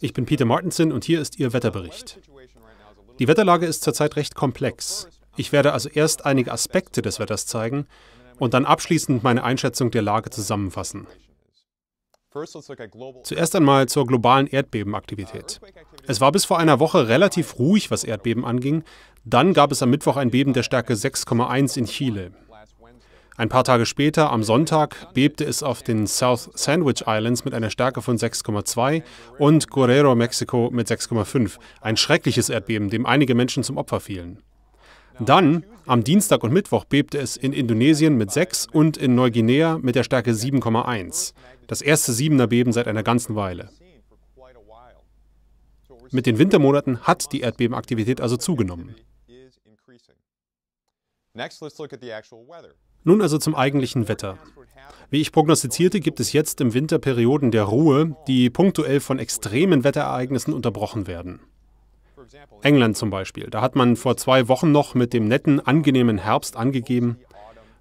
Ich bin Peter Martinson und hier ist Ihr Wetterbericht. Die Wetterlage ist zurzeit recht komplex. Ich werde also erst einige Aspekte des Wetters zeigen und dann abschließend meine Einschätzung der Lage zusammenfassen. Zuerst einmal zur globalen Erdbebenaktivität. Uh, es war bis vor einer Woche relativ ruhig, was Erdbeben anging. Dann gab es am Mittwoch ein Beben der Stärke 6,1 in Chile. Ein paar Tage später, am Sonntag, bebte es auf den South Sandwich Islands mit einer Stärke von 6,2 und Guerrero, Mexiko mit 6,5. Ein schreckliches Erdbeben, dem einige Menschen zum Opfer fielen. Dann, am Dienstag und Mittwoch, bebte es in Indonesien mit 6 und in Neuguinea mit der Stärke 7,1. Das erste Siebener Beben seit einer ganzen Weile. Mit den Wintermonaten hat die Erdbebenaktivität also zugenommen. Nun also zum eigentlichen Wetter. Wie ich prognostizierte, gibt es jetzt im Winter Perioden der Ruhe, die punktuell von extremen Wetterereignissen unterbrochen werden. England zum Beispiel, da hat man vor zwei Wochen noch mit dem netten, angenehmen Herbst angegeben,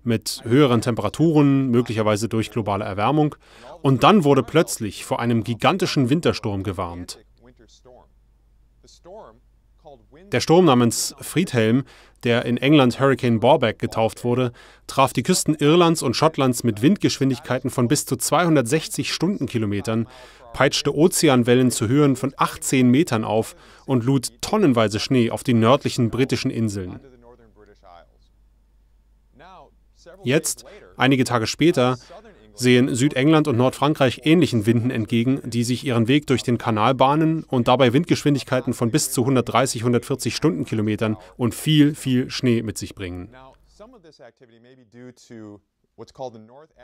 mit höheren Temperaturen, möglicherweise durch globale Erwärmung, und dann wurde plötzlich vor einem gigantischen Wintersturm gewarnt. Der Sturm namens Friedhelm, der in England Hurricane Borbeck getauft wurde, traf die Küsten Irlands und Schottlands mit Windgeschwindigkeiten von bis zu 260 Stundenkilometern, peitschte Ozeanwellen zu Höhen von 18 Metern auf und lud tonnenweise Schnee auf die nördlichen britischen Inseln. Jetzt, einige Tage später, sehen Südengland und Nordfrankreich ähnlichen Winden entgegen, die sich ihren Weg durch den Kanal bahnen und dabei Windgeschwindigkeiten von bis zu 130, 140 Stundenkilometern und viel, viel Schnee mit sich bringen.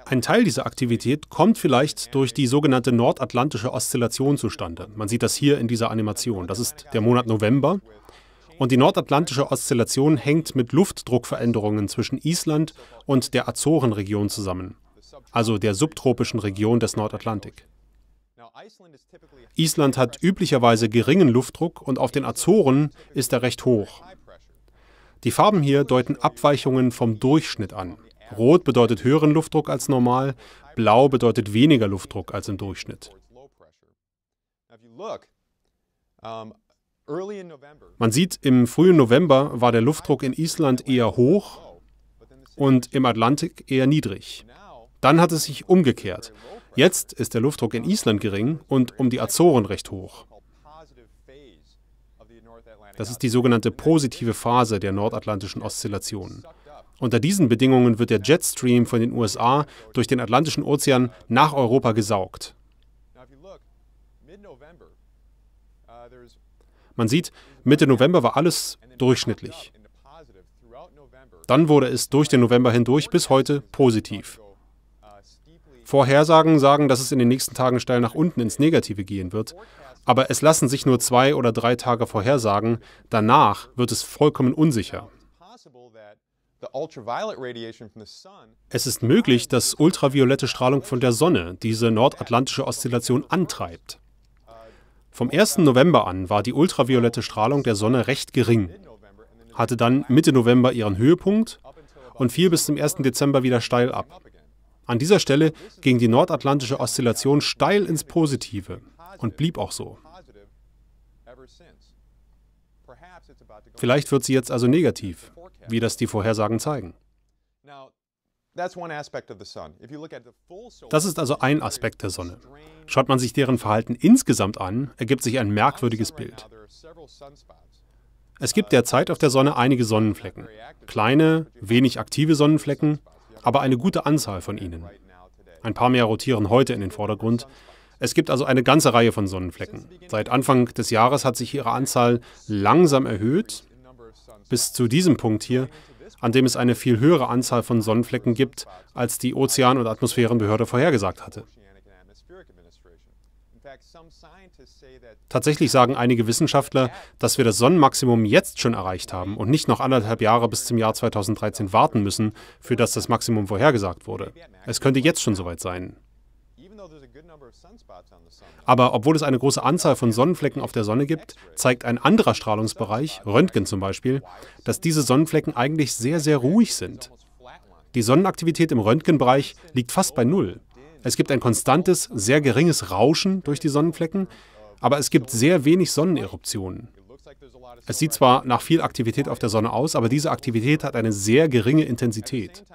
Ein Teil dieser Aktivität kommt vielleicht durch die sogenannte nordatlantische Oszillation zustande. Man sieht das hier in dieser Animation. Das ist der Monat November. Und die nordatlantische Oszillation hängt mit Luftdruckveränderungen zwischen Island und der Azorenregion zusammen also der subtropischen Region des Nordatlantik. Island hat üblicherweise geringen Luftdruck und auf den Azoren ist er recht hoch. Die Farben hier deuten Abweichungen vom Durchschnitt an. Rot bedeutet höheren Luftdruck als normal, blau bedeutet weniger Luftdruck als im Durchschnitt. Man sieht, im frühen November war der Luftdruck in Island eher hoch und im Atlantik eher niedrig. Dann hat es sich umgekehrt. Jetzt ist der Luftdruck in Island gering und um die Azoren recht hoch. Das ist die sogenannte positive Phase der nordatlantischen Oszillation. Unter diesen Bedingungen wird der Jetstream von den USA durch den Atlantischen Ozean nach Europa gesaugt. Man sieht, Mitte November war alles durchschnittlich. Dann wurde es durch den November hindurch bis heute positiv. Vorhersagen sagen, dass es in den nächsten Tagen steil nach unten ins Negative gehen wird, aber es lassen sich nur zwei oder drei Tage vorhersagen, danach wird es vollkommen unsicher. Es ist möglich, dass ultraviolette Strahlung von der Sonne diese nordatlantische Oszillation antreibt. Vom 1. November an war die ultraviolette Strahlung der Sonne recht gering, hatte dann Mitte November ihren Höhepunkt und fiel bis zum 1. Dezember wieder steil ab. An dieser Stelle ging die nordatlantische Oszillation steil ins Positive und blieb auch so. Vielleicht wird sie jetzt also negativ, wie das die Vorhersagen zeigen. Das ist also ein Aspekt der Sonne. Schaut man sich deren Verhalten insgesamt an, ergibt sich ein merkwürdiges Bild. Es gibt derzeit auf der Sonne einige Sonnenflecken. Kleine, wenig aktive Sonnenflecken, aber eine gute Anzahl von ihnen. Ein paar mehr rotieren heute in den Vordergrund. Es gibt also eine ganze Reihe von Sonnenflecken. Seit Anfang des Jahres hat sich ihre Anzahl langsam erhöht, bis zu diesem Punkt hier, an dem es eine viel höhere Anzahl von Sonnenflecken gibt, als die Ozean- und Atmosphärenbehörde vorhergesagt hatte. Tatsächlich sagen einige Wissenschaftler, dass wir das Sonnenmaximum jetzt schon erreicht haben und nicht noch anderthalb Jahre bis zum Jahr 2013 warten müssen, für das das Maximum vorhergesagt wurde. Es könnte jetzt schon soweit sein. Aber obwohl es eine große Anzahl von Sonnenflecken auf der Sonne gibt, zeigt ein anderer Strahlungsbereich, Röntgen zum Beispiel, dass diese Sonnenflecken eigentlich sehr, sehr ruhig sind. Die Sonnenaktivität im Röntgenbereich liegt fast bei Null. Es gibt ein konstantes, sehr geringes Rauschen durch die Sonnenflecken, aber es gibt sehr wenig Sonneneruptionen. Es sieht zwar nach viel Aktivität auf der Sonne aus, aber diese Aktivität hat eine sehr geringe Intensität.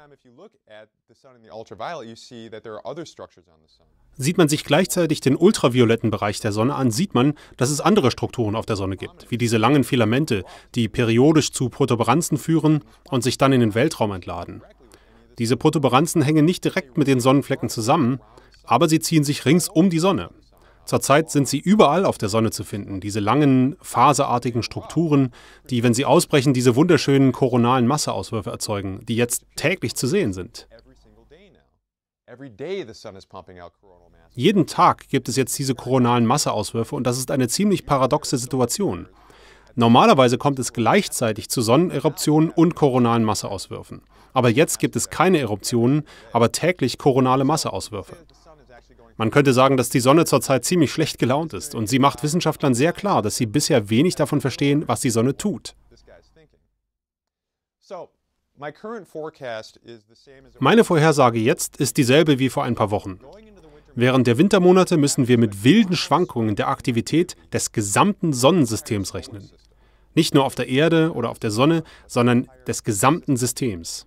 Sieht man sich gleichzeitig den ultravioletten Bereich der Sonne an, sieht man, dass es andere Strukturen auf der Sonne gibt, wie diese langen Filamente, die periodisch zu Protuberanzen führen und sich dann in den Weltraum entladen. Diese Protuberanzen hängen nicht direkt mit den Sonnenflecken zusammen, aber sie ziehen sich rings um die Sonne. Zurzeit sind sie überall auf der Sonne zu finden, diese langen, faserartigen Strukturen, die, wenn sie ausbrechen, diese wunderschönen koronalen Masseauswürfe erzeugen, die jetzt täglich zu sehen sind. Jeden Tag gibt es jetzt diese koronalen Masseauswürfe und das ist eine ziemlich paradoxe Situation. Normalerweise kommt es gleichzeitig zu Sonneneruptionen und koronalen Masseauswürfen. Aber jetzt gibt es keine Eruptionen, aber täglich koronale Masseauswürfe. Man könnte sagen, dass die Sonne zurzeit ziemlich schlecht gelaunt ist und sie macht Wissenschaftlern sehr klar, dass sie bisher wenig davon verstehen, was die Sonne tut. Meine Vorhersage jetzt ist dieselbe wie vor ein paar Wochen. Während der Wintermonate müssen wir mit wilden Schwankungen der Aktivität des gesamten Sonnensystems rechnen. Nicht nur auf der Erde oder auf der Sonne, sondern des gesamten Systems.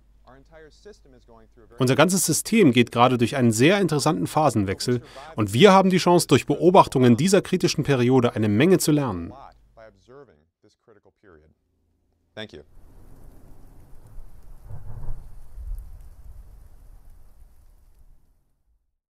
Unser ganzes System geht gerade durch einen sehr interessanten Phasenwechsel und wir haben die Chance, durch Beobachtungen dieser kritischen Periode eine Menge zu lernen. Thank you.